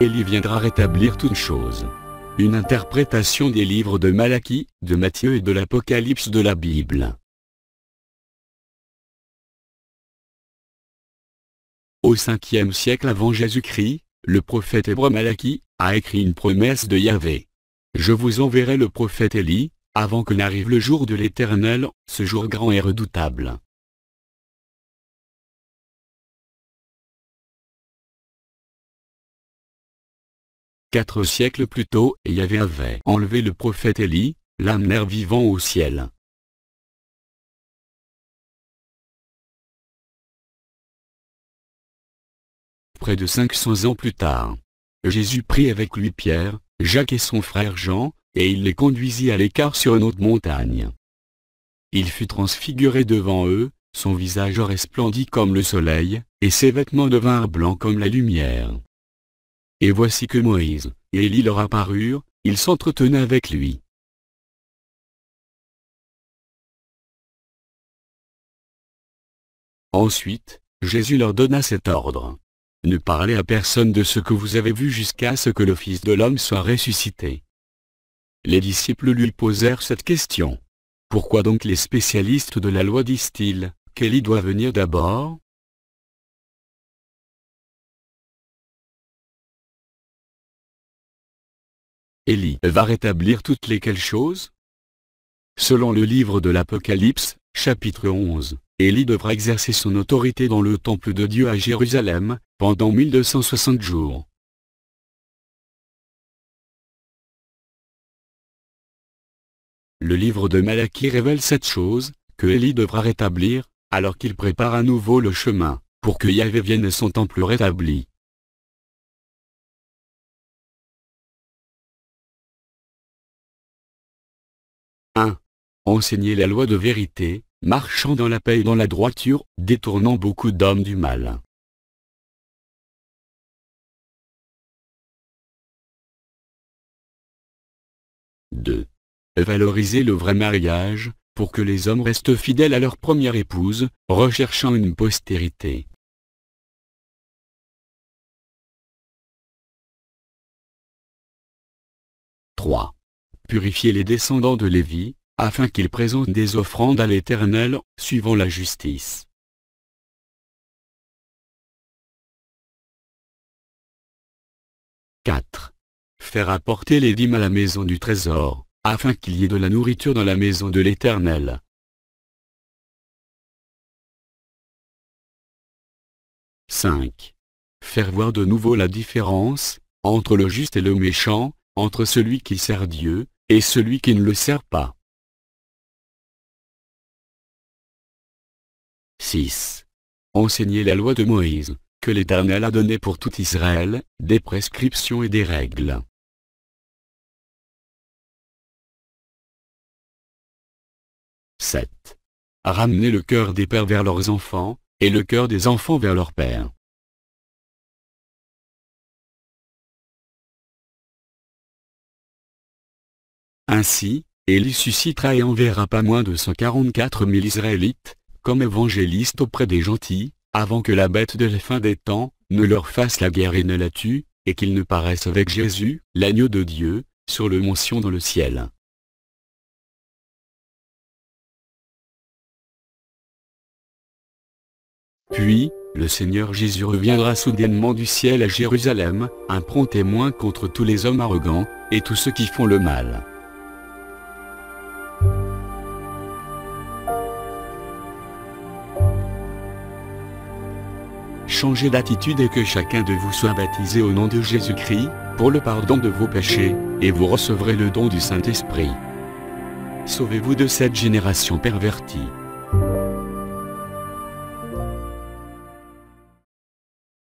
Élie viendra rétablir toute chose. Une interprétation des livres de Malachie, de Matthieu et de l'Apocalypse de la Bible. Au 5e siècle avant Jésus-Christ, le prophète hébreu Malachie a écrit une promesse de Yahvé. Je vous enverrai le prophète Élie, avant que n'arrive le jour de l'Éternel, ce jour grand et redoutable. quatre siècles plus tôt et Yahvé avait enlevé le prophète Élie, l'amener vivant au ciel. Près de 500 ans plus tard, Jésus prit avec lui Pierre, Jacques et son frère Jean, et il les conduisit à l'écart sur une haute montagne. Il fut transfiguré devant eux, son visage resplendit comme le soleil, et ses vêtements devinrent blancs comme la lumière. Et voici que Moïse et Élie leur apparurent, ils s'entretenaient avec lui. Ensuite, Jésus leur donna cet ordre. Ne parlez à personne de ce que vous avez vu jusqu'à ce que le Fils de l'homme soit ressuscité. Les disciples lui posèrent cette question. Pourquoi donc les spécialistes de la loi disent-ils qu'Élie doit venir d'abord Élie va rétablir toutes les quelles choses Selon le livre de l'Apocalypse, chapitre 11, Élie devra exercer son autorité dans le temple de Dieu à Jérusalem, pendant 1260 jours. Le livre de Malachie révèle cette chose, que Élie devra rétablir, alors qu'il prépare à nouveau le chemin, pour que Yahvé vienne son temple rétabli. 1. Hein. Enseigner la loi de vérité, marchant dans la paix et dans la droiture, détournant beaucoup d'hommes du mal. 2. Valoriser le vrai mariage, pour que les hommes restent fidèles à leur première épouse, recherchant une postérité. 3 purifier les descendants de Lévi, afin qu'ils présentent des offrandes à l'Éternel, suivant la justice. « 4. Faire apporter les dîmes à la maison du trésor, afin qu'il y ait de la nourriture dans la maison de l'Éternel. 5. Faire voir de nouveau la différence, entre le juste et le méchant, entre celui qui sert Dieu, et celui qui ne le sert pas. 6. Enseigner la loi de Moïse, que l'Éternel a donnée pour tout Israël, des prescriptions et des règles. 7. Ramener le cœur des pères vers leurs enfants, et le cœur des enfants vers leurs pères. Ainsi, Élie suscitera et enverra pas moins de 144 000 Israélites, comme évangélistes auprès des gentils, avant que la bête de la fin des temps, ne leur fasse la guerre et ne la tue, et qu'ils ne paraissent avec Jésus, l'agneau de Dieu, sur le mont Sion dans le ciel. Puis, le Seigneur Jésus reviendra soudainement du ciel à Jérusalem, un prompt témoin contre tous les hommes arrogants, et tous ceux qui font le mal. changez d'attitude et que chacun de vous soit baptisé au nom de Jésus-Christ, pour le pardon de vos péchés, et vous recevrez le don du Saint-Esprit. Sauvez-vous de cette génération pervertie.